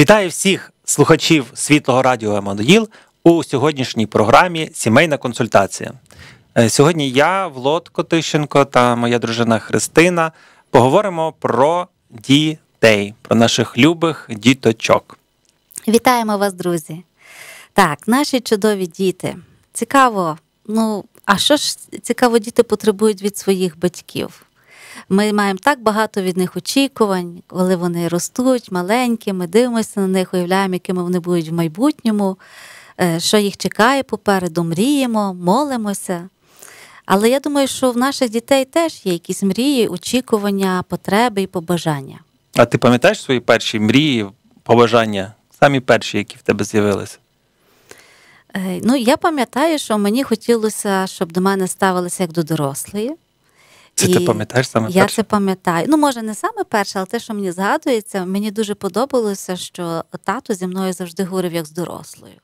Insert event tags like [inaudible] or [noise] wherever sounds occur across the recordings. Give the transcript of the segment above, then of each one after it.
Вітаю всіх слухачів світлого радіо Еммануїл у сьогоднішній програмі Сімейна консультація. Е, сьогодні я, Влад Котищенко та моя дружина Христина поговоримо про дітей, про наших любих діточок. Вітаємо вас, друзі! Так, наші чудові діти. Цікаво, ну а що ж цікаво, діти потребують від своїх батьків? Ми маємо так багато від них очікувань, коли вони ростуть маленькі, ми дивимося на них, уявляємо, якими вони будуть в майбутньому, е, що їх чекає попереду, мріємо, молимося. Але я думаю, що в наших дітей теж є якісь мрії, очікування, потреби і побажання. А ти пам'ятаєш свої перші мрії, побажання? Самі перші, які в тебе з'явилися? Е, ну, я пам'ятаю, що мені хотілося, щоб до мене ставилися як до дорослої. Це і ти пам'ятаєш саме я перше? це пам'ятаю. Ну, може, не саме перше, але те, що мені згадується, мені дуже подобалося, що тато зі мною завжди говорив як з дорослою.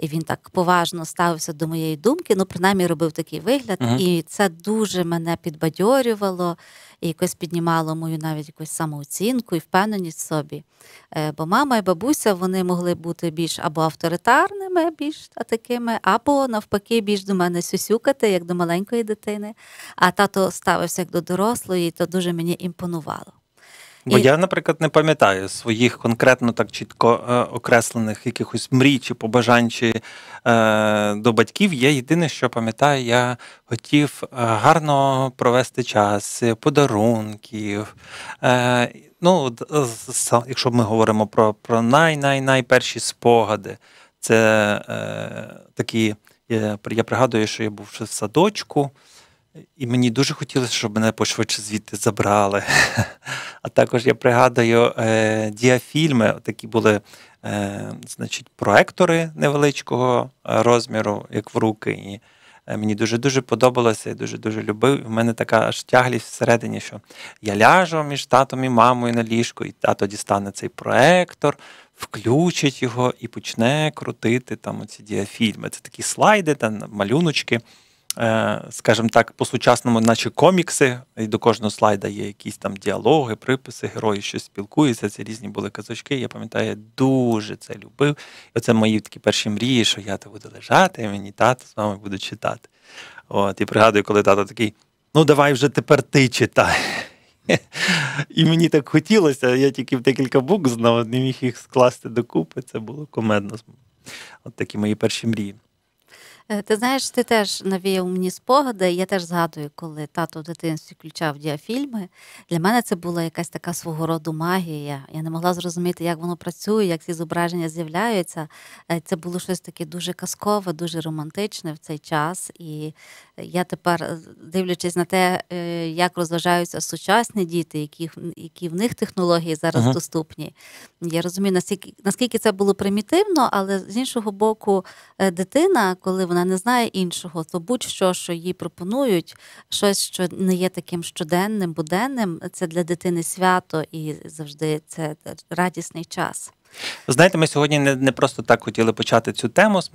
І він так поважно ставився до моєї думки, ну, принаймні робив такий вигляд. Ага. І це дуже мене підбадьорювало і якось піднімало мою навіть якусь самооцінку і впевненість в собі. Е, бо мама і бабуся вони могли бути більш або авторитарними, більш такими, або навпаки, більш до мене сюсюкати, як до маленької дитини. А тато ставився як до дорослої, і то дуже мені імпонувало. Бо і... я, наприклад, не пам'ятаю своїх конкретно так чітко е, окреслених якихось мрій чи побажань чи е, до батьків. Я єдине, що пам'ятаю, я хотів е, гарно провести час, е, подарунків. Е, ну, Якщо ми говоримо про про най спогади, це е, такі. Я, я пригадую, що я був в садочку. І мені дуже хотілося, щоб мене пошвидше звідти забрали. [laughs] А також я пригадую е, діафільми. Такі були е, значить, проектори невеличкого е, розміру, як в руки. І е, мені дуже-дуже подобалося, я дуже-дуже любив. У мене така аж тяглість всередині, що я ляжу між татом і мамою на ліжку, і тато дістане цей проектор, включить його і почне крутити там оці діафільми. Це такі слайди, там малюночки. Е, скажімо так, по-сучасному, наче комікси, і до кожного слайда є якісь там діалоги, приписи, герої щось спілкуються. Це різні були казочки. Я пам'ятаю, я дуже це любив. І Оце мої такі перші мрії, що я то буду лежати, і мені тато з вами буде читати. От, І пригадую, коли тато такий: ну давай вже тепер ти читай. [laughs] І мені так хотілося, я тільки в декілька букв знав, не міг їх скласти докупи. Це було комедно. От такі мої перші мрії. Е, ти знаєш, ти теж навіяв мені спогади. Я теж згадую, коли тато в дитинстві включав діафільми. Для мене це була якась така свого роду магія. Я не могла зрозуміти, як воно працює, як ці зображення з'являються. Е, це було щось таке дуже казкове, дуже романтичне в цей час. І я тепер, е, дивлячись на те, як розважаються сучасні діти, які які в них технології зараз ага. доступні. Я розумію, наскільки наскільки це було примітивно, але з іншого боку, дитина, коли вона вона не знає іншого, то будь-що, що їй пропонують, щось, що не є таким щоденним, буденним, це для дитини свято і завжди це радісний час. Знаєте, ми сьогодні не просто так хотіли почати цю тему з,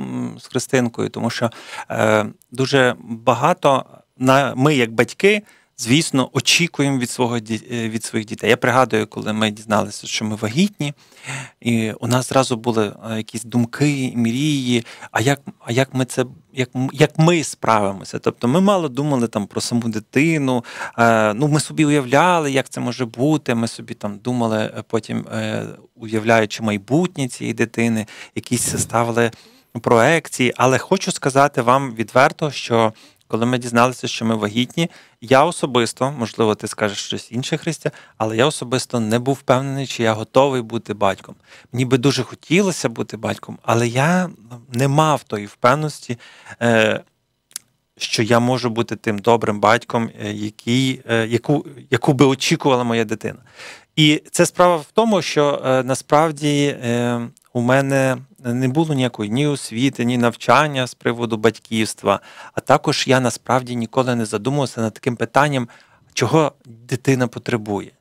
Христинкою, тому що е, дуже багато ми, як батьки звісно, очікуємо від свого е, від своїх дітей. Я пригадую, коли ми дізналися, що ми вагітні, і у нас зразу були е, якісь думки, мрії. А як а як ми це як, як ми справимося? Тобто ми мало думали там про саму дитину. Е, ну ми собі уявляли, як це може бути. Ми собі там думали потім, уявляючи майбутнє цієї дитини, якісь ставили проекції. Але хочу сказати вам відверто, що. Коли ми дізналися, що ми вагітні, я особисто, можливо, ти скажеш щось інше, Христя, але я особисто не був впевнений, чи я готовий бути батьком. Мені би дуже хотілося бути батьком, але я ну, не мав тої впевненості, е, що я можу бути тим добрим батьком, е, який, е, яку, яку би очікувала моя дитина. І це справа в тому, що насправді у мене не було ніякої ні освіти, ні навчання з приводу батьківства. А також я насправді ніколи не задумувався над таким питанням, чого дитина потребує.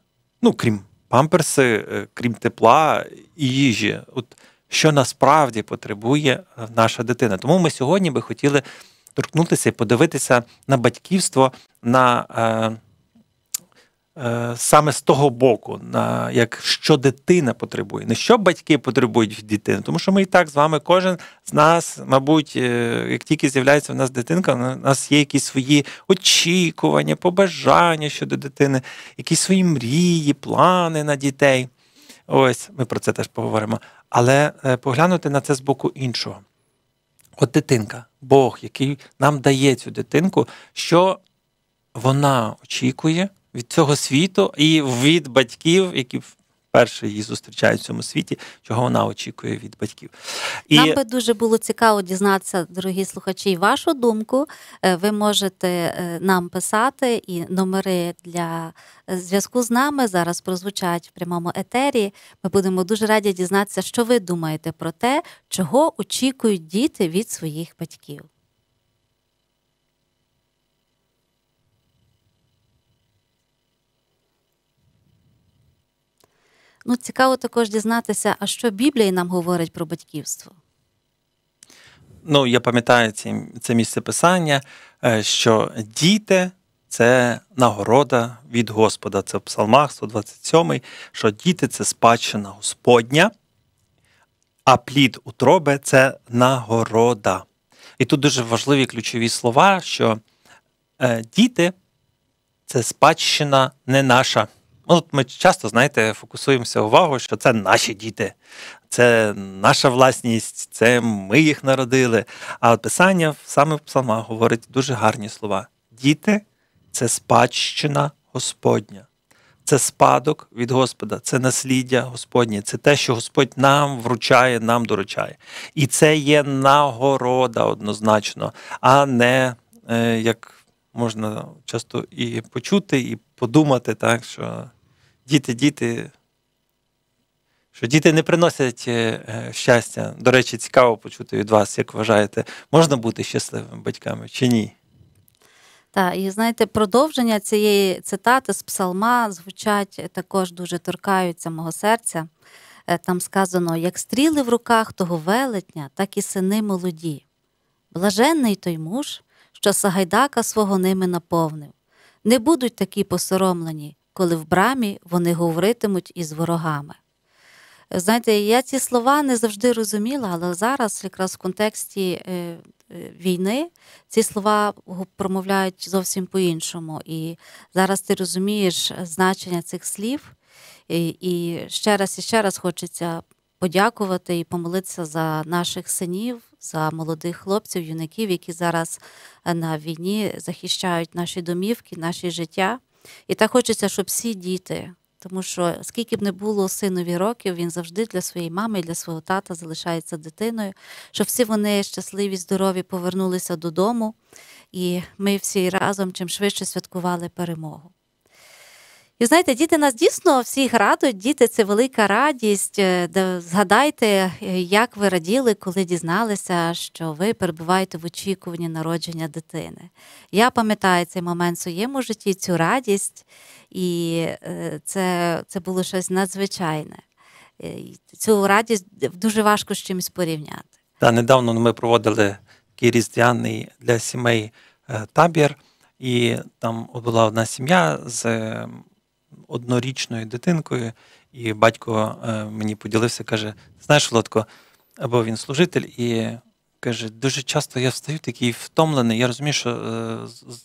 Ну, крім памперси, е, крім тепла і їжі, от що насправді потребує е, наша дитина. Тому ми сьогодні би хотіли торкнутися і подивитися на батьківство, на е, Е, саме з того боку, на як що дитина потребує, не що батьки потребують від дитини, тому що ми і так з вами, кожен з нас, мабуть, е, як тільки з'являється в нас дитинка, у нас є якісь свої очікування, побажання щодо дитини, якісь свої мрії, плани на дітей. Ось ми про це теж поговоримо. Але е, поглянути на це з боку іншого. От дитинка, Бог, який нам дає цю дитинку, що вона очікує від цього світу і від батьків, які вперше її зустрічають в цьому світі, чого вона очікує від батьків. І... Нам би дуже було цікаво дізнатися, дорогі слухачі, вашу думку. Е, ви можете е, нам писати і номери для е, зв'язку з нами зараз прозвучать в прямому етері. Ми будемо дуже раді дізнатися, що ви думаєте про те, чого очікують діти від своїх батьків. Ну, цікаво також дізнатися, а що Біблія нам говорить про батьківство. Ну, я пам'ятаю це місце писання, е, що діти це нагорода від Господа. Це в Псалмах 127, що діти це спадщина Господня, а плід утроби це нагорода. І тут дуже важливі ключові слова, що е, діти це спадщина не наша. Ну, от ми часто, знаєте, фокусуємося увагу, що це наші діти, це наша власність, це ми їх народили. А Писання саме в псалмах говорить дуже гарні слова. Діти це спадщина Господня, це спадок від Господа, це насліддя Господнє, це те, що Господь нам вручає, нам доручає. І це є нагорода однозначно, а не е, як можна часто і почути, і подумати, так, що діти, діти, що діти не приносять е, щастя. До речі, цікаво почути від вас, як вважаєте, можна бути щасливими батьками чи ні? Так, і знаєте, продовження цієї цитати з псалма звучать е, також дуже торкаються мого серця. Е, там сказано: як стріли в руках того велетня, так і сини молоді. Блаженний той муж, що Сагайдака свого ними наповнив. Не будуть такі посоромлені, коли в брамі вони говоритимуть із ворогами. Знаєте, я ці слова не завжди розуміла, але зараз, якраз в контексті е, е, війни, ці слова промовляють зовсім по-іншому. І зараз ти розумієш значення цих слів. І, і ще раз і ще раз хочеться подякувати і помолитися за наших синів, за молодих хлопців, юнаків, які зараз е, на війні захищають наші домівки, наші життя. І так хочеться, щоб всі діти, тому що скільки б не було синові років, він завжди для своєї мами, і для свого тата залишається дитиною, щоб всі вони щасливі, здорові повернулися додому, і ми всі разом чим швидше святкували перемогу. І знаєте, діти нас дійсно всіх радують. Діти це велика радість. Е, згадайте, е, як ви раділи, коли дізналися, що ви перебуваєте в очікуванні народження дитини. Я пам'ятаю цей момент в своєму житті, цю радість, і е, це, це було щось надзвичайне. Цю радість дуже важко з чимось порівняти. Та недавно ми проводили такий різдвяний для сімей табір, і там була одна сім'я з однорічною дитинкою, і батько е, мені поділився, каже: знаєш, Володко, або він служитель, і каже, дуже часто я встаю такий втомлений. Я розумію, що е,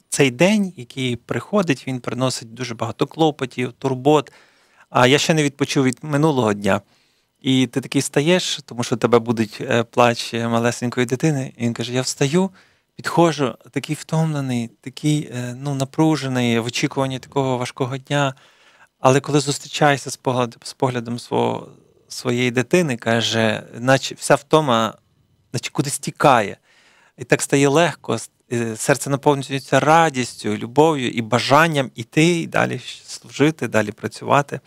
цей день, який приходить, він приносить дуже багато клопотів, турбот. А я ще не відпочив від минулого дня. І ти такий стаєш, тому що тебе будуть е, плач малесенької дитини. І він каже: Я встаю, підходжу, такий втомлений, такий ну напружений в очікуванні такого важкого дня. Але коли зустрічаєшся з поглядом, з поглядом свого, своєї дитини, каже, наче вся втома, наче кудись тікає. І так стає легко, е, серце наповнюється радістю, любов'ю і бажанням іти і далі служити, далі працювати.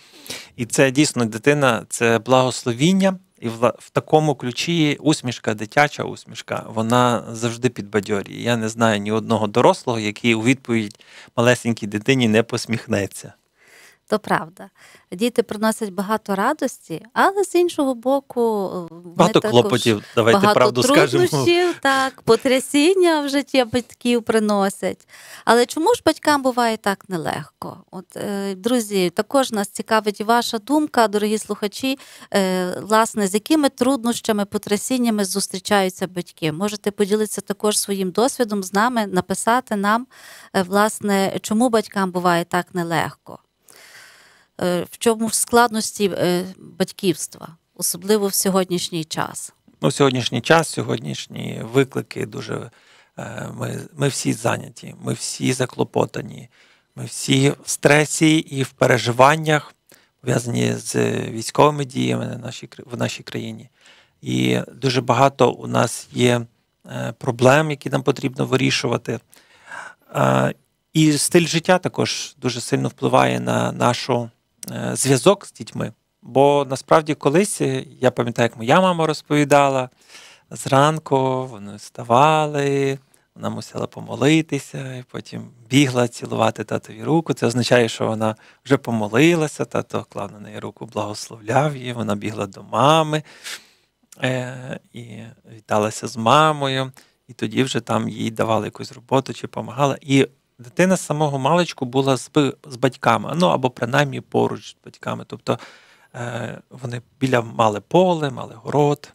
І це дійсно дитина це благословіння, і в такому ключі усмішка, дитяча усмішка, вона завжди підбадьорює. Я не знаю ні одного дорослого, який у відповідь малесенькій дитині не посміхнеться. То правда, діти приносять багато радості, але з іншого боку, е, багато також, клопотів. Давайте багато правду труднощів, скажемо. так, потрясіння в житті батьків приносять. Але чому ж батькам буває так нелегко? От е, друзі, також нас цікавить ваша думка, дорогі слухачі. Е, власне, з якими труднощами, потрясіннями зустрічаються батьки? Можете поділитися також своїм досвідом з нами, написати нам, власне, чому батькам буває так нелегко. Е, в чому ж складності е, батьківства, особливо в сьогоднішній час? Ну, сьогоднішній час, сьогоднішні виклики дуже е, ми, ми всі зайняті, ми всі заклопотані, ми всі в стресі і в переживаннях пов'язані з військовими діями на нашій в нашій країні. І дуже багато у нас є проблем, які нам потрібно вирішувати. І стиль життя також дуже сильно впливає на нашу Е, зв'язок з дітьми. Бо насправді колись е, я пам'ятаю, як моя мама розповідала зранку, вони вставали, вона мусила помолитися, і потім бігла цілувати татові руку. Це означає, що вона вже помолилася, тато клав на неї руку, благословляв її, вона бігла до мами е, і віталася з мамою, і тоді вже там їй давали якусь роботу чи допомагала. І дитина з самого маличку була з з батьками, ну або принаймні поруч з батьками. Тобто е, вони біля мали поле, мали город,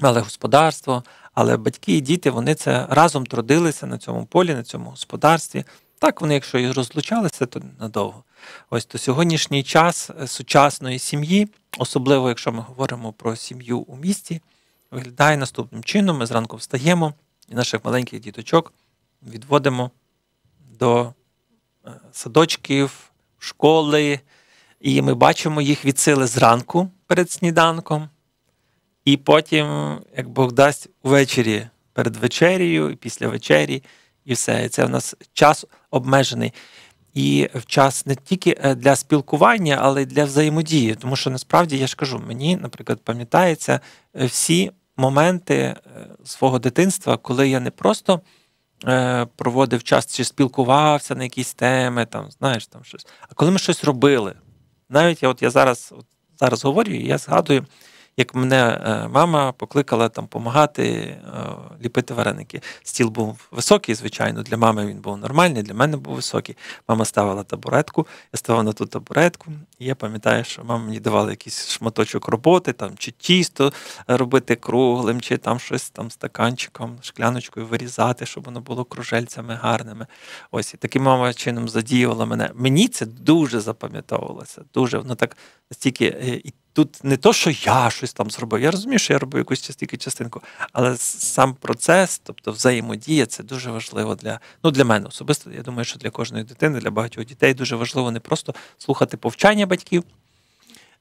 мали господарство. Але батьки і діти вони це разом трудилися на цьому полі, на цьому господарстві. Так, вони, якщо і розлучалися, то надовго. Ось то сьогоднішній час е, сучасної сім'ї, особливо якщо ми говоримо про сім'ю у місті, виглядає наступним чином: ми зранку встаємо і наших маленьких діточок відводимо до е, садочків, школи, і ми бачимо їх від сили зранку перед сніданком, і потім, як Бог дасть, увечері перед вечерією, і після вечері, і все. І це в нас час обмежений. І в час не тільки е, для спілкування, але й для взаємодії. Тому що насправді я ж кажу, мені, наприклад, пам'ятається е, всі моменти свого дитинства, коли я не просто. Е, проводив час чи спілкувався на якісь теми, там, знаєш, там щось. А коли ми щось робили, навіть я от я зараз от зараз говорю, і я згадую як мене е, мама покликала там помагати е, ліпити вареники. Стіл був високий, звичайно, для мами він був нормальний, для мене був високий. Мама ставила табуретку, я ставав на ту табуретку, і я пам'ятаю, що мама мені давала якийсь шматочок роботи, там чи тісто робити круглим, чи там щось там стаканчиком, шкляночкою вирізати, щоб воно було кружельцями гарними. Ось і таким мама чином задіювала мене. Мені це дуже запам'ятовувалося. Дуже воно так настільки. Е, Тут не то, що я щось там зробив. Я розумію, що я робив якусь частинку частинку, але сам процес, тобто взаємодія, це дуже важливо для ну для мене особисто. Я думаю, що для кожної дитини, для багатьох дітей дуже важливо не просто слухати повчання батьків,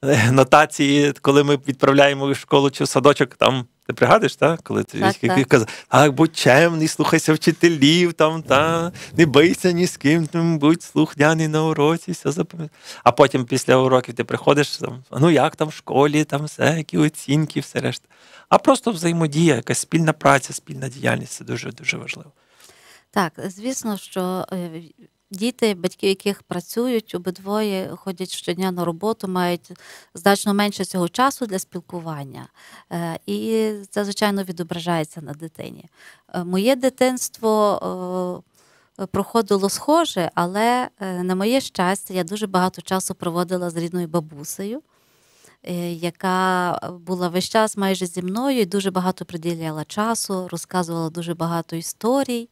[laughs] нотації, коли ми відправляємо в школу чи в садочок, там. Ти пригадуєш, та? коли ти так, так. казав, а будь чемний, слухайся вчителів, там, та, не бийся ні з ким, там, будь слухняний на уроці, все запам'ятай. А потім після уроків ти приходиш, там, ну як там в школі, там все, які оцінки, все решта. А просто взаємодія, якась спільна праця, спільна діяльність це дуже дуже важливо. Так, звісно, що е, Діти, батьки, яких працюють, обидвоє ходять щодня на роботу, мають значно менше цього часу для спілкування, е, і це, звичайно, відображається на дитині. Е, моє дитинство е, проходило схоже, але на моє щастя, я дуже багато часу проводила з рідною бабусею. Е, яка е, була весь час майже зі мною і дуже багато приділяла часу, розказувала дуже багато історій,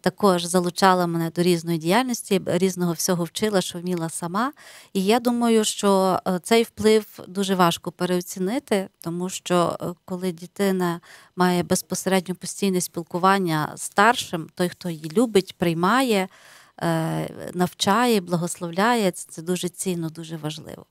також залучала мене до різної діяльності, різного всього вчила, що вміла сама. І я думаю, що е, цей вплив дуже важко переоцінити, тому що коли дитина має безпосередньо постійне спілкування з старшим, той, хто її любить, приймає. Навчає, благословляє це дуже цінно, дуже важливо.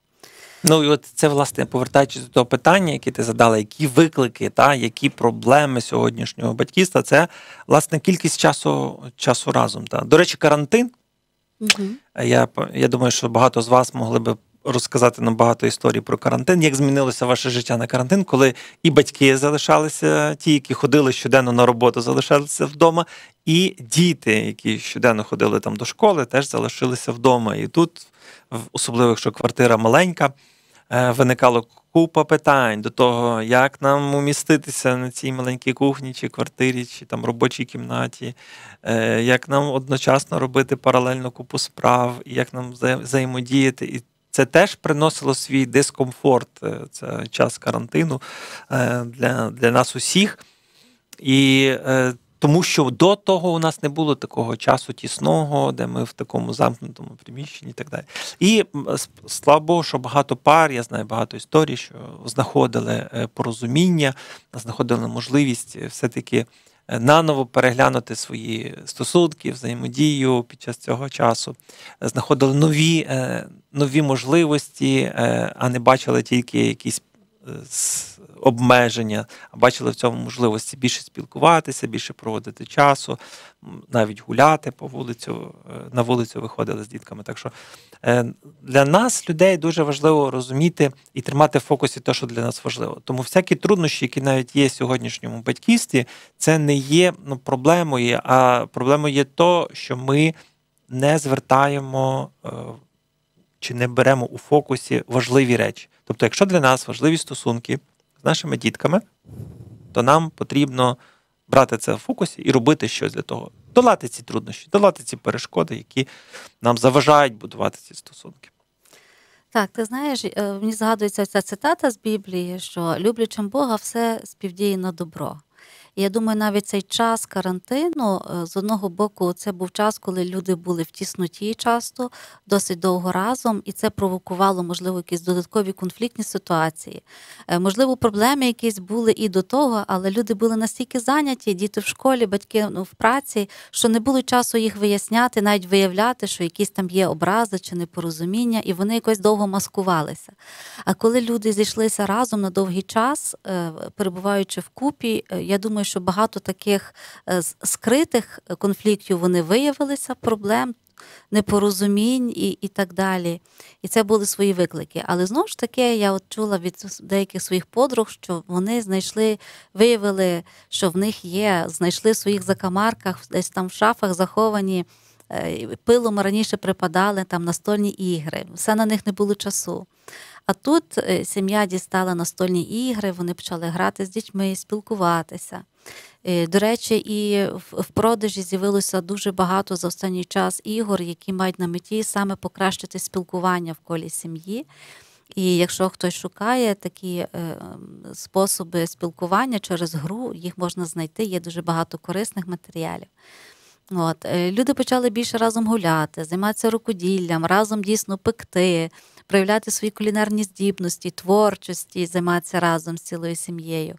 Ну і от це власне повертаючись до того питання, яке ти задала, які виклики, та які проблеми сьогоднішнього батьківства, це власне кількість часу часу разом. Та. До речі, карантин. Угу. Я я думаю, що багато з вас могли би розказати нам багато історій про карантин. Як змінилося ваше життя на карантин, коли і батьки залишалися, ті, які ходили щоденно на роботу, залишалися вдома, і діти, які щоденно ходили там до школи, теж залишилися вдома. І тут особливо якщо квартира маленька, е, виникало купа питань до того, як нам уміститися на цій маленькій кухні, чи квартирі, чи там робочій кімнаті, е, як нам одночасно робити паралельну купу справ, як нам взаємодіяти. І це теж приносило свій дискомфорт. Е, це час карантину для для нас усіх. І тому що до того у нас не було такого часу тісного, де ми в такому замкнутому приміщенні і так далі. І слава Богу, що багато пар, я знаю багато історій, що знаходили е, порозуміння, знаходили можливість е, все-таки е, наново переглянути свої стосунки, взаємодію під час цього часу, знаходили нові, нові можливості, а не бачили тільки якісь обмеження, бачили в цьому можливості більше спілкуватися, більше проводити часу, навіть гуляти по вулицю, е, на вулицю виходили з дітками. Так що е, для нас, людей, дуже важливо розуміти і тримати в фокусі те, що для нас важливо. Тому всякі труднощі, які навіть є в сьогоднішньому батьківстві, це не є ну, проблемою, а проблемою є то, що ми не звертаємо. Е, чи не беремо у фокусі важливі речі? Тобто, якщо для нас важливі стосунки, з нашими дітками, то нам потрібно брати це в фокусі і робити щось для того. Долати ці труднощі, долати ці перешкоди, які нам заважають будувати ці стосунки. Так, ти знаєш, е, мені згадується ця цитата з Біблії, що люблячим Бога, все співдіє на добро. І я думаю, навіть цей час карантину е, з одного боку, це був час, коли люди були в тісноті часто, досить довго разом, і це провокувало, можливо, якісь додаткові конфліктні ситуації. Е, можливо, проблеми якісь були і до того, але люди були настільки зайняті, діти в школі, батьки ну, в праці, що не було часу їх виясняти, навіть виявляти, що якісь там є образи чи непорозуміння, і вони якось довго маскувалися. А коли люди зійшлися разом на довгий час, е, перебуваючи в купі, я думаю думаю, що багато таких е, скритих е, конфліктів вони виявилися, проблем, непорозумінь і і так далі. І це були свої виклики. Але знову ж таки, я от чула від деяких своїх подруг, що вони знайшли, виявили, що в них є, знайшли в своїх закамарках, десь там в шафах заховані. Е, пилом раніше припадали там настольні ігри, все на них не було часу. А тут е, сім'я дістала настольні ігри, вони почали грати з дітьми, спілкуватися. Е, до речі, і в продажі з'явилося дуже багато за останній час ігор, які мають на меті саме покращити спілкування в колі сім'ї. І якщо хтось шукає такі е, способи спілкування через гру, їх можна знайти, є дуже багато корисних матеріалів. От Люди почали більше разом гуляти, займатися рукоділлям, разом дійсно пекти, проявляти свої кулінарні здібності, творчості, займатися разом з цілою сім'єю.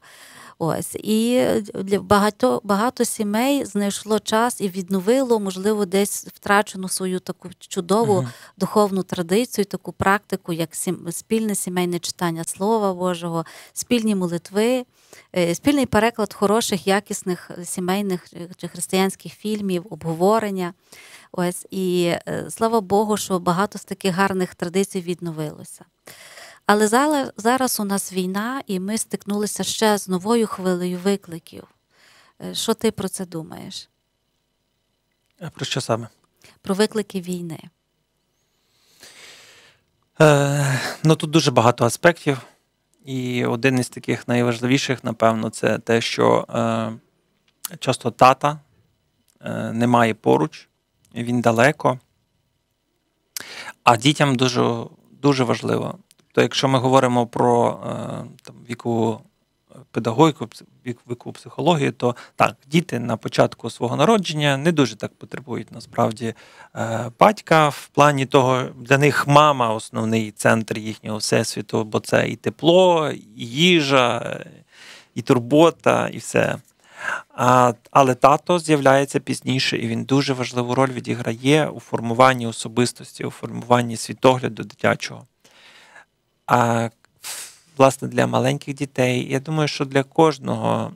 Ось і для багато багато сімей знайшло час і відновило, можливо, десь втрачену свою таку чудову uh-huh. духовну традицію, таку практику, як сім... спільне сімейне читання Слова Божого, спільні молитви. Е, спільний переклад хороших, якісних е, сімейних е, чи християнських фільмів, обговорення. Ось і слава Богу, що багато з таких гарних традицій відновилося. Але зараз у нас війна, і ми стикнулися ще з новою хвилею викликів. Що ти про це думаєш? Про що саме? Про виклики війни. Е, Ну тут дуже багато аспектів. І один із таких найважливіших, напевно, це те, що е, часто тата е, немає поруч, він далеко. А дітям дуже дуже важливо. Тобто, якщо ми говоримо про е, там, вікову педагогіку, віку психології, то так, діти на початку свого народження не дуже так потребують насправді е, батька в плані того, для них мама основний центр їхнього всесвіту, бо це і тепло, і їжа, і турбота, і все. А, Але тато з'являється пізніше, і він дуже важливу роль відіграє у формуванні особистості, у формуванні світогляду дитячого. А власне для маленьких дітей. Я думаю, що для кожного,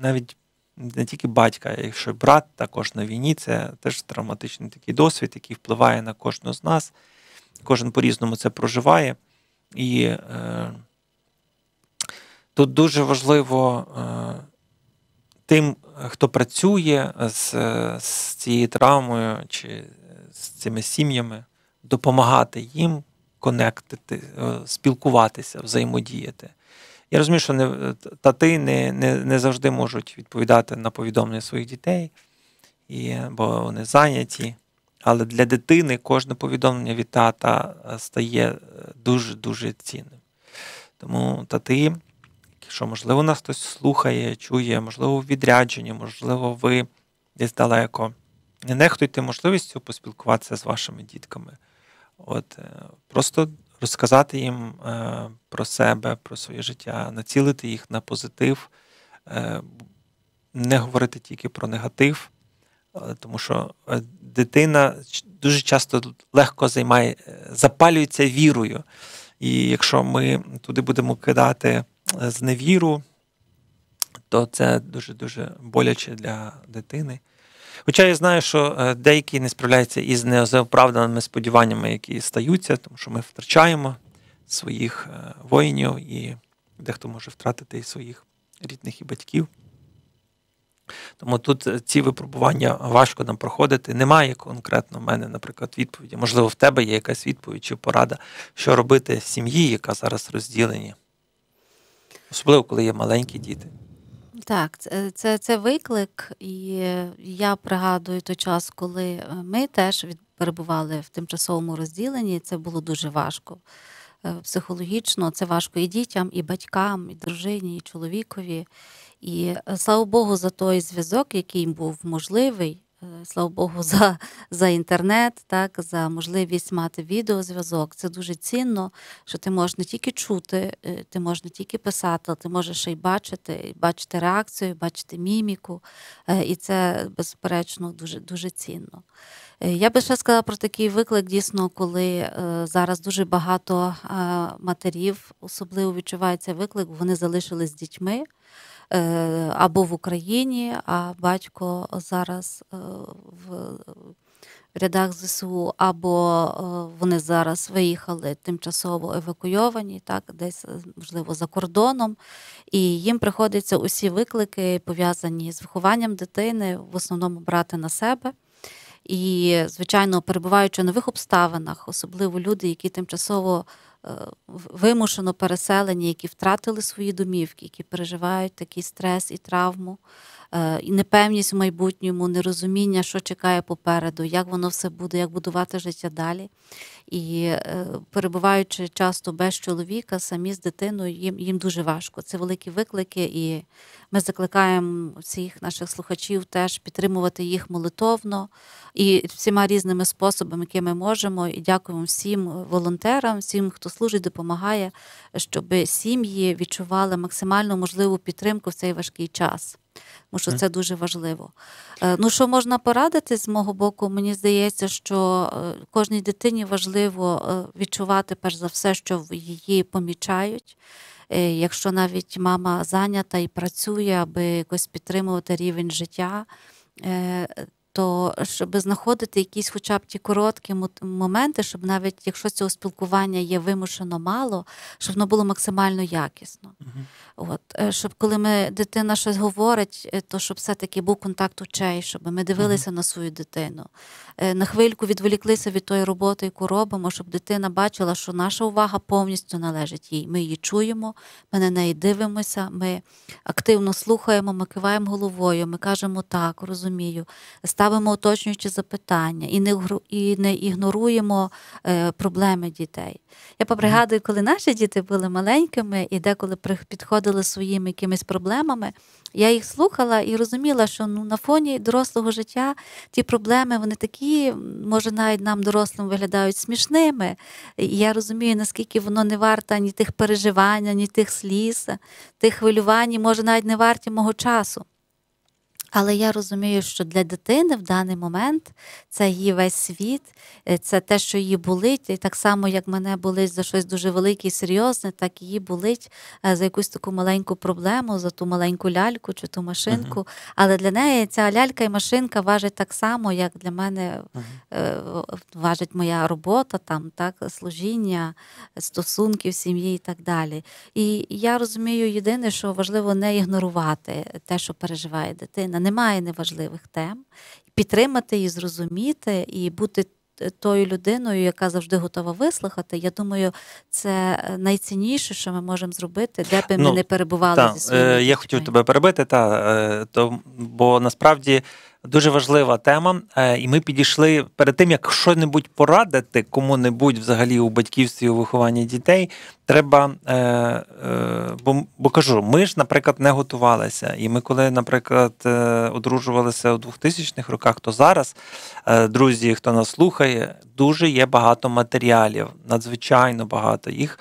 навіть не тільки батька, а якщо брат також на війні, це теж травматичний такий досвід, який впливає на кожного з нас. Кожен по-різному це проживає. І е, тут дуже важливо е, тим, хто працює з, з цією травмою чи з цими сім'ями, допомагати їм конектити, е, спілкуватися, взаємодіяти. Я розумію, що не, е, тати не не, не завжди можуть відповідати на повідомлення своїх дітей, і, бо вони зайняті. Але для дитини кожне повідомлення від тата е, стає дуже-дуже цінним. Тому тати, якщо, можливо, нас хтось слухає, чує, можливо, в відрядженні, можливо, ви десь далеко. Не нехтуйте можливістю поспілкуватися з вашими дітками. От е, Просто розказати їм е, про себе, про своє життя, націлити їх на позитив, е, не говорити тільки про негатив, тому що дитина дуже часто легко займає, запалюється вірою. І якщо ми туди будемо кидати зневіру, то це дуже дуже боляче для дитини. Хоча я знаю, що е, деякі не справляються із неоправданими сподіваннями, які стаються, тому що ми втрачаємо своїх е, воїнів, і дехто може втратити і своїх рідних і батьків. Тому тут е, ці випробування важко нам проходити. Немає конкретно в мене, наприклад, відповіді. Можливо, в тебе є якась відповідь чи порада, що робити сім'ї, яка зараз розділені, особливо коли є маленькі діти. Так, це, це це, виклик, і е, я пригадую той час, коли е, ми теж від перебували в тимчасовому розділенні. Це було дуже важко е, психологічно. Це важко і дітям, і батькам, і дружині, і чоловікові. І слава Богу, за той зв'язок, який був можливий. Е, слава Богу, [laughs] за за інтернет, так, за можливість мати відеозв'язок. Це дуже цінно, що ти можеш не тільки чути, е, ти можеш не тільки писати, але ти можеш ще й бачити, бачити реакцію, бачити міміку. Е, і це, безперечно, дуже, дуже цінно. Я би ще сказала про такий виклик, дійсно, коли зараз дуже багато матерів, особливо відчувається виклик, вони залишились з дітьми. Е, або в Україні, а батько зараз е, в рядах ЗСУ, або е, вони зараз виїхали тимчасово евакуйовані, так, десь, можливо, за кордоном. І їм приходиться усі виклики, пов'язані з вихованням дитини, в основному брати на себе. І, звичайно, перебуваючи в нових обставинах, особливо люди, які тимчасово вимушено переселені, які втратили свої домівки, які переживають такий стрес і травму. Е, непевність в майбутньому, нерозуміння, що чекає попереду, як воно все буде, як будувати життя далі. І е, перебуваючи часто без чоловіка, самі з дитиною їм їм дуже важко. Це великі виклики, і ми закликаємо всіх наших слухачів теж підтримувати їх молитовно і всіма різними способами, які ми можемо. І дякуємо всім волонтерам, всім, хто служить, допомагає, щоб сім'ї відчували максимально можливу підтримку в цей важкий час тому що це дуже важливо. Е, ну, що можна порадити з мого боку, мені здається, що е, кожній дитині важливо е, відчувати перш за все, що її помічають. Якщо навіть мама зайнята і працює, аби якось підтримувати рівень життя. Тобто, щоб знаходити якісь, хоча б ті короткі моменти, щоб навіть якщо цього спілкування є вимушено мало, щоб воно було максимально якісно. Uh-huh. От е, щоб коли ми дитина щось говорить, е, то щоб все-таки був контакт очей, щоб ми дивилися uh-huh. на свою дитину, е, на хвильку відволіклися від тої роботи, яку робимо, щоб дитина бачила, що наша увага повністю належить їй. Ми її чуємо, ми на неї дивимося, ми активно слухаємо, ми киваємо головою, ми кажемо так, розумію ставимо уточнюючі запитання і не і не ігноруємо е, проблеми дітей. Я попригадую, коли наші діти були маленькими і деколи підходили своїми якимись проблемами, я їх слухала і розуміла, що ну, на фоні дорослого життя ті проблеми вони такі, може, навіть нам, дорослим, виглядають смішними. І я розумію, наскільки воно не варте ні тих переживань, ні тих сліз, тих хвилювань, може, навіть не варті мого часу. Але я розумію, що для дитини в даний момент це її весь світ, е, це те, що її болить. І так само, як мене болить за щось дуже велике і серйозне, так її болить е, за якусь таку маленьку проблему, за ту маленьку ляльку чи ту машинку. Uh-huh. Але для неї ця лялька і машинка важить так само, як для мене uh-huh. важить моя робота, там так служіння, стосунки в сім'ї і так далі. І я розумію єдине, що важливо не ігнорувати те, що переживає дитина немає неважливих тем. Підтримати і зрозуміти, і бути е, тою людиною, яка завжди готова вислухати. Я думаю, це е, найцінніше, що ми можемо зробити, де би ми ну, не перебували та, зі е, своїми. Я хотів тебе перебити, та, то, бо насправді дуже важлива тема. Е, і ми підійшли перед тим, як що-небудь порадити кому-небудь взагалі у батьківстві у вихованні дітей. Треба, е, е, бо бо кажу, ми ж, наприклад, не готувалися. І ми, коли, наприклад, одружувалися у 2000-х роках, то зараз, друзі, хто нас слухає, дуже є багато матеріалів, надзвичайно багато їх.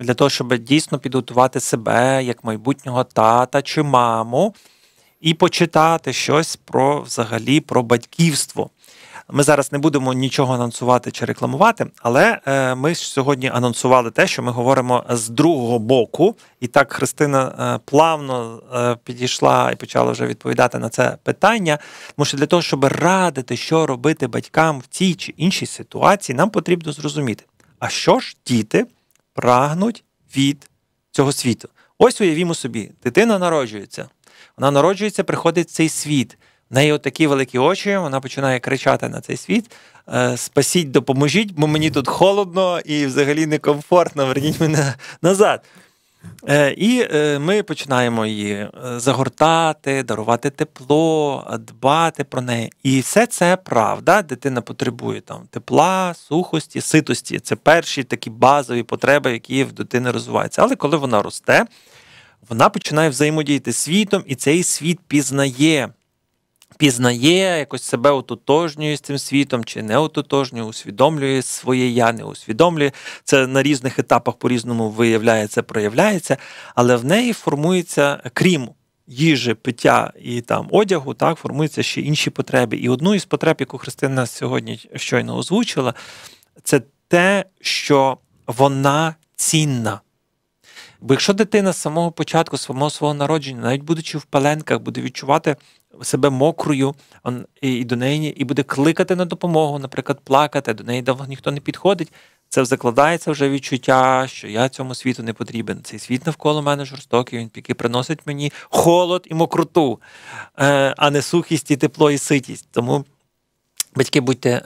Для того, щоб дійсно підготувати себе як майбутнього тата чи маму і почитати щось про взагалі про батьківство. Ми зараз не будемо нічого анонсувати чи рекламувати, але е, ми сьогодні анонсували те, що ми говоримо з другого боку. І так Христина е, плавно е, підійшла і почала вже відповідати на це питання. Тому що для того, щоб радити, що робити батькам в цій чи іншій ситуації, нам потрібно зрозуміти, а що ж діти прагнуть від цього світу. Ось уявімо собі, дитина народжується. Вона народжується, приходить в цей світ. В неї такі великі очі, вона починає кричати на цей світ: е, Спасіть, допоможіть, бо мені тут холодно і взагалі некомфортно, верніть мене назад. Е, і е, ми починаємо її загортати, дарувати тепло, дбати про неї. І все це правда. Дитина потребує там тепла, сухості, ситості. Це перші такі базові потреби, які в дитини розвиваються. Але коли вона росте, вона починає взаємодіяти світом, і цей світ пізнає. Пізнає, якось себе ототожнює з цим світом, чи не ототожнює, усвідомлює своє я, не усвідомлює. Це на різних етапах по-різному виявляється, проявляється, але в неї формується, крім їжі, пиття і там одягу, так формуються ще інші потреби. І одну із потреб, яку Христина сьогодні щойно озвучила, це те, що вона цінна. Бо якщо дитина з самого початку, самого свого народження, навіть будучи в паленках, буде відчувати себе мокрою і до неї і буде кликати на допомогу, наприклад, плакати, до неї давно ніхто не підходить. Це закладається вже відчуття, що я цьому світу не потрібен. Цей світ навколо мене жорстокий, він піки приносить мені холод і мокруту, е, а не сухість і тепло, і ситість. Тому Батьки, будьте, е,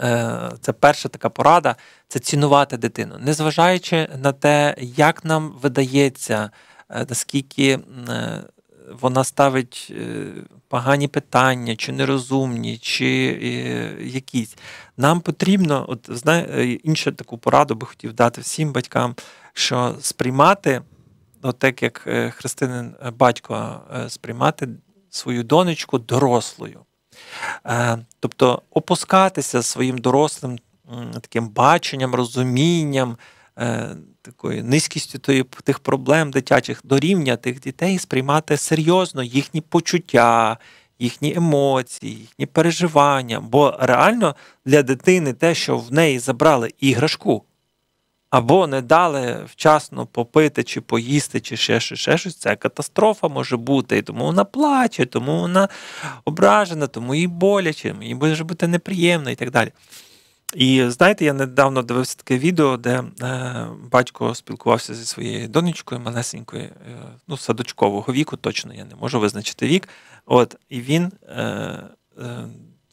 це перша така порада, це цінувати дитину, незважаючи на те, як нам видається, е, наскільки е, вона ставить погані питання, чи нерозумні, чи якісь. Нам потрібно, от знає, іншу таку пораду би хотів дати всім батькам, що сприймати, от так як христинин батько, сприймати свою донечку дорослою. Е, тобто опускатися своїм дорослим таким баченням, розумінням, е, такою низькістю тих проблем дитячих до рівня тих дітей, сприймати серйозно їхні почуття, їхні емоції, їхні переживання. Бо реально для дитини те, що в неї забрали іграшку або не дали вчасно попити, чи поїсти, чи ще щось, ще щось, це катастрофа може бути. І тому вона плаче, тому вона ображена, тому їй боляче, їй може бути неприємно і так далі. І знаєте, я недавно дивився таке відео, де е, батько спілкувався зі своєю донечкою малесенькою, е, ну, садочкового віку, точно я не можу визначити вік. От, І він е, е,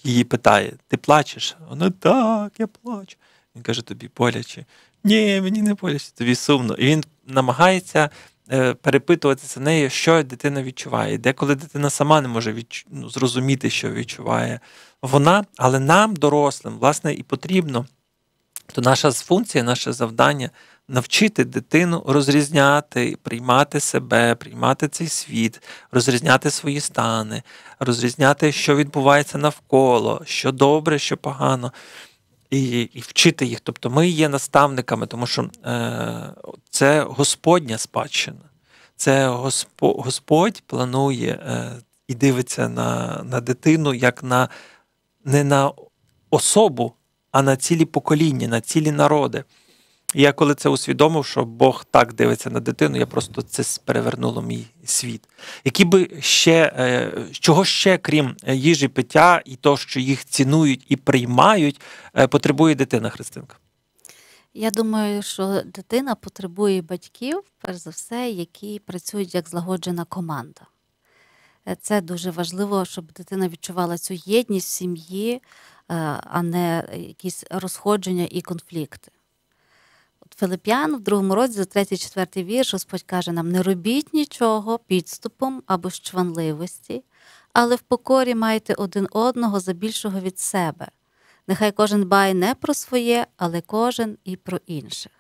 її питає: Ти плачеш? Вона так, я плачу. Він каже: Тобі боляче ні, мені не боляче, тобі сумно. І він намагається е, перепитуватися нею, що дитина відчуває. Деколи дитина сама не може відч... ну, зрозуміти, що відчуває вона, але нам, дорослим, власне, і потрібно. То наша функція, наше завдання навчити дитину розрізняти, приймати себе, приймати цей світ, розрізняти свої стани, розрізняти, що відбувається навколо, що добре, що погано і і вчити їх. Тобто ми є наставниками, тому що е, це Господня спадщина, це Госпо, Господь планує е, і дивиться на на дитину як на не на особу, а на цілі покоління, на цілі народи я коли це усвідомив, що Бог так дивиться на дитину, я просто це перевернуло мій світ. Які би ще е, чого ще, крім е, їжі, пиття і того, що їх цінують і приймають, е, потребує дитина Христинка? Я думаю, що дитина потребує батьків, перш за все, які працюють як злагоджена команда. Це дуже важливо, щоб дитина відчувала цю єдність в сім'ї, а не якісь розходження і конфлікти. Филип'ян в другому році за третій, четвертий вірш, Господь каже нам: не робіть нічого підступом або з чванливості, але в покорі майте один одного за більшого від себе. Нехай кожен дбає не про своє, але кожен і про інших.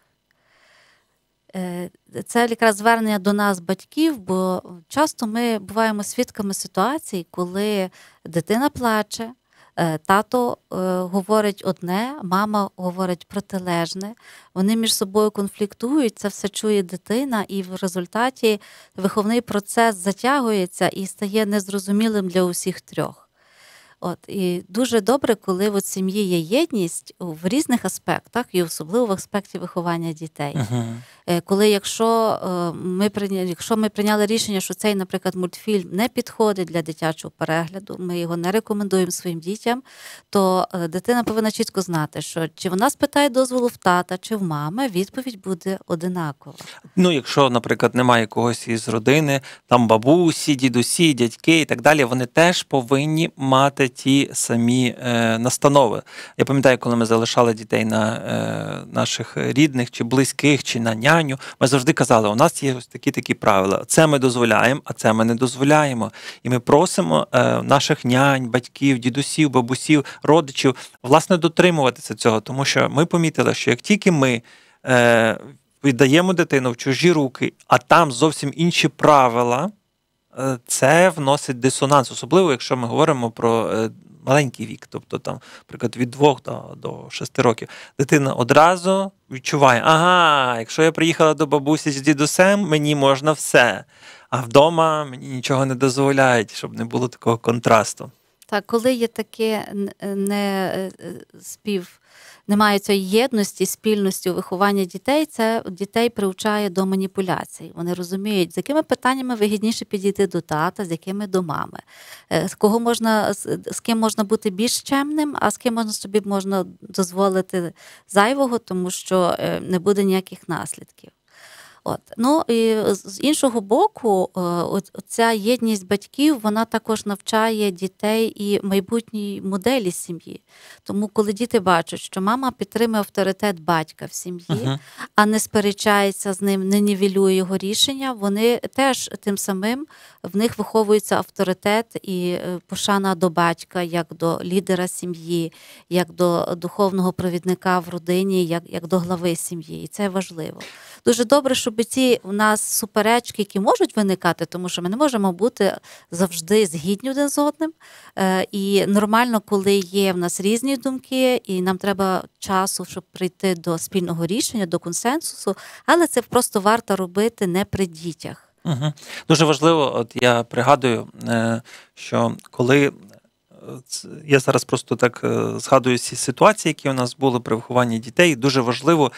Е, це якраз звернення до нас, батьків, бо часто ми буваємо свідками ситуацій, коли дитина плаче. Е, тато е, говорить одне, мама говорить протилежне. Вони між собою конфліктують, це все чує дитина, і в результаті виховний процес затягується і стає незрозумілим для усіх трьох. От І дуже добре, коли в сім'ї є єдність в різних аспектах, і особливо в аспекті виховання дітей. Uh-huh. Коли якщо е, ми прийняли, якщо ми прийняли рішення, що цей, наприклад, мультфільм не підходить для дитячого перегляду, ми його не рекомендуємо своїм дітям, то е, дитина повинна чітко знати, що чи вона спитає дозволу в тата чи в мами, відповідь буде одинакова. Ну, якщо, наприклад, немає когось із родини, там бабусі, дідусі, дядьки і так далі, вони теж повинні мати ті самі е, настанови. Я пам'ятаю, коли ми залишали дітей на е, наших рідних чи близьких, чи на няню, ми завжди казали, у нас є ось такі такі правила. Це ми дозволяємо, а це ми не дозволяємо. І ми просимо е, наших нянь, батьків, дідусів, бабусів, родичів власне дотримуватися цього, тому що ми помітили, що як тільки ми. Е, віддаємо дитину в чужі руки, а там зовсім інші правила. Е, це вносить дисонанс, особливо якщо ми говоримо про е, маленький вік, тобто там, наприклад, від двох до шести років. Дитина одразу відчуває, ага, якщо я приїхала до бабусі з дідусем, мені можна все. А вдома мені нічого не дозволяють, щоб не було такого контрасту. Так, коли є таке не е, спів немає цієї єдності, спільності у вихованні дітей, це дітей приучає до маніпуляцій. Вони розуміють, з якими питаннями вигідніше підійти до тата, з якими до мами, е, з кого можна з ким можна бути більш чемним, а з ким можна собі можна дозволити зайвого, тому що е, не буде ніяких наслідків. От ну і з іншого боку, е, ця єдність батьків вона також навчає дітей і майбутній моделі сім'ї. Тому, коли діти бачать, що мама підтримує авторитет батька в сім'ї, uh а не сперечається з ним, не нівелює його рішення, вони теж тим самим в них виховується авторитет і е, пошана до батька, як до лідера сім'ї, як до духовного провідника в родині, як, як до глави сім'ї. І це важливо. Дуже добре, що щоб ці у нас суперечки, які можуть виникати, тому що ми не можемо бути завжди згідні один з одним. Е, і нормально, коли є в нас різні думки, і нам треба часу, щоб прийти до спільного рішення, до консенсусу, але це просто варто робити не при дітях. Угу. Дуже важливо, от я пригадую, е, що коли я зараз просто так е, згадую ці ситуації, які у нас були при вихованні дітей. Дуже важливо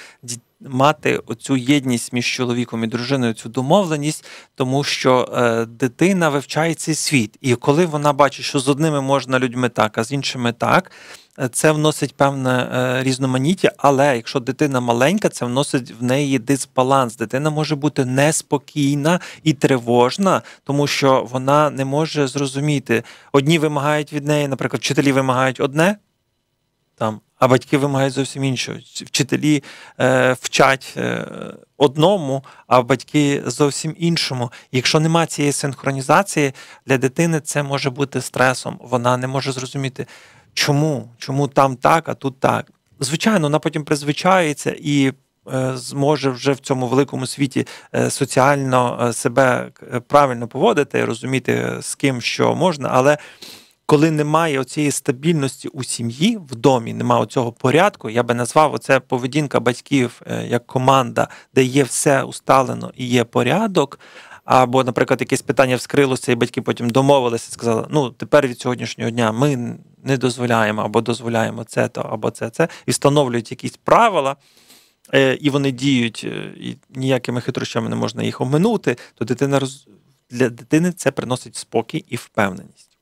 мати оцю єдність між чоловіком і дружиною, цю домовленість, тому що е, дитина вивчає цей світ, і коли вона бачить, що з одними можна людьми так, а з іншими так це вносить певне е, різноманіття, але якщо дитина маленька, це вносить в неї дисбаланс. Дитина може бути неспокійна і тривожна, тому що вона не може зрозуміти. Одні вимагають від неї, наприклад, вчителі вимагають одне. Там, а батьки вимагають зовсім іншого. Вчителі е, вчать е, одному, а батьки зовсім іншому. Якщо нема цієї синхронізації для дитини, це може бути стресом. Вона не може зрозуміти, чому? Чому там так, а тут так? Звичайно, вона потім призвичається і. Е, зможе вже в цьому великому світі е, соціально е, себе правильно поводити і розуміти, з ким що можна, але коли немає цієї стабільності у сім'ї, в домі, немає цього порядку, я би назвав оце поведінка батьків як команда, де є все усталено і є порядок або, наприклад, якесь питання вскрилося, і батьки потім домовилися, сказали, ну тепер від сьогоднішнього дня ми не дозволяємо або дозволяємо це, то або це, це, і встановлюють якісь правила. Е, і вони діють, е, і ніякими хитрощами не можна їх оминути, то дитина роз... для дитини це приносить спокій і впевненість.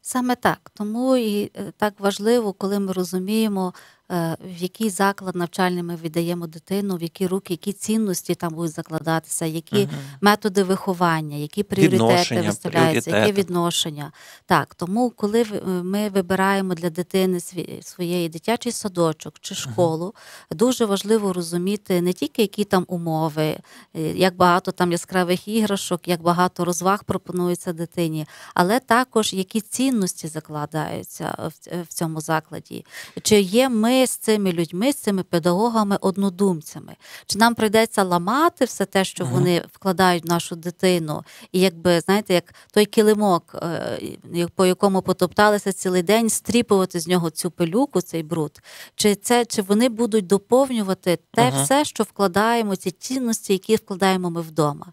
Саме так. Тому і е, так важливо, коли ми розуміємо, Е, в який заклад навчальний ми віддаємо дитину, в які руки, які цінності там будуть закладатися, які uh -huh. методи виховання, які пріоритети виставляються, які відношення. Так, тому коли е, ми вибираємо для дитини своєї дитячий садочок чи школу, uh -huh. дуже важливо розуміти не тільки які там умови, е, як багато там яскравих іграшок, як багато розваг пропонується дитині, але також які цінності закладаються в цьому закладі. Чи є ми з цими людьми, з цими педагогами, однодумцями? Чи нам прийдеться ламати все те, що ага. вони вкладають в нашу дитину? І якби знаєте, як той килимок, е, по якому потопталися цілий день, стріпувати з нього цю пилюку, цей бруд? Чи це чи вони будуть доповнювати те ага. все, що вкладаємо, ці цінності, які вкладаємо ми вдома?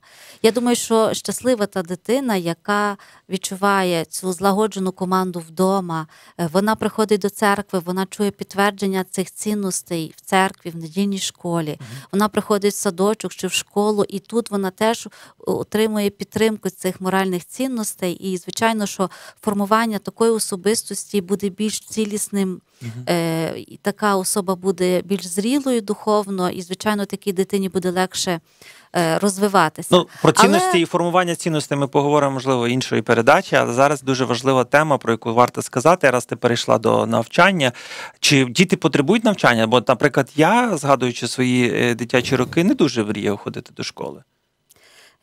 Я думаю, що щаслива та дитина, яка відчуває цю злагоджену команду вдома, е, вона приходить до церкви, вона чує підтвердження втілення цих цінностей в церкві, в недільній школі. Uh Вона приходить в садочок чи в школу, і тут вона теж е, отримує підтримку цих моральних цінностей. І, звичайно, що формування такої особистості буде більш цілісним. Uh е, і Така особа буде більш зрілою духовно, і звичайно, такій дитині буде легше. Е, розвиватися. Ну про цінності але... і формування цінностей ми поговоримо можливо іншої передачі. Але зараз дуже важлива тема, про яку варто сказати. Раз ти перейшла до навчання, чи діти потребують навчання? Бо, наприклад, я згадуючи свої е, дитячі роки, не дуже мріяв ходити до школи.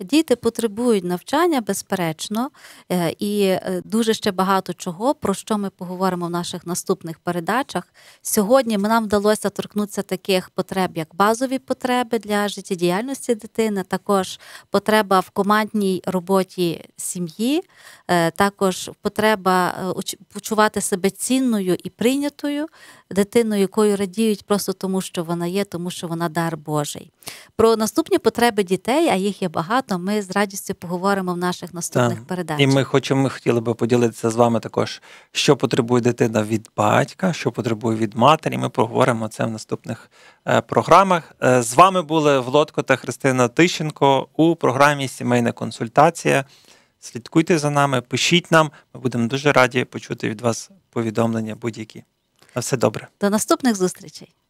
Діти потребують навчання, безперечно, е, і е, дуже ще багато чого, про що ми поговоримо в наших наступних передачах. Сьогодні нам вдалося торкнутися таких потреб, як базові потреби для життєдіяльності дитини, також потреба в командній роботі сім'ї, е, також потреба почувати себе цінною і прийнятою дитиною, якою радіють просто тому, що вона є, тому що вона дар Божий. Про наступні потреби дітей, а їх є багато багато. Ми з радістю поговоримо в наших наступних так. передачах. І ми хочемо, ми хотіли би поділитися з вами також, що потребує дитина від батька, що потребує від матері. Ми поговоримо це в наступних е, програмах. Е, з вами були Влодко та Христина Тищенко у програмі Сімейна консультація. Слідкуйте за нами, пишіть нам. Ми будемо дуже раді почути від вас повідомлення будь-які. На все добре. До наступних зустрічей.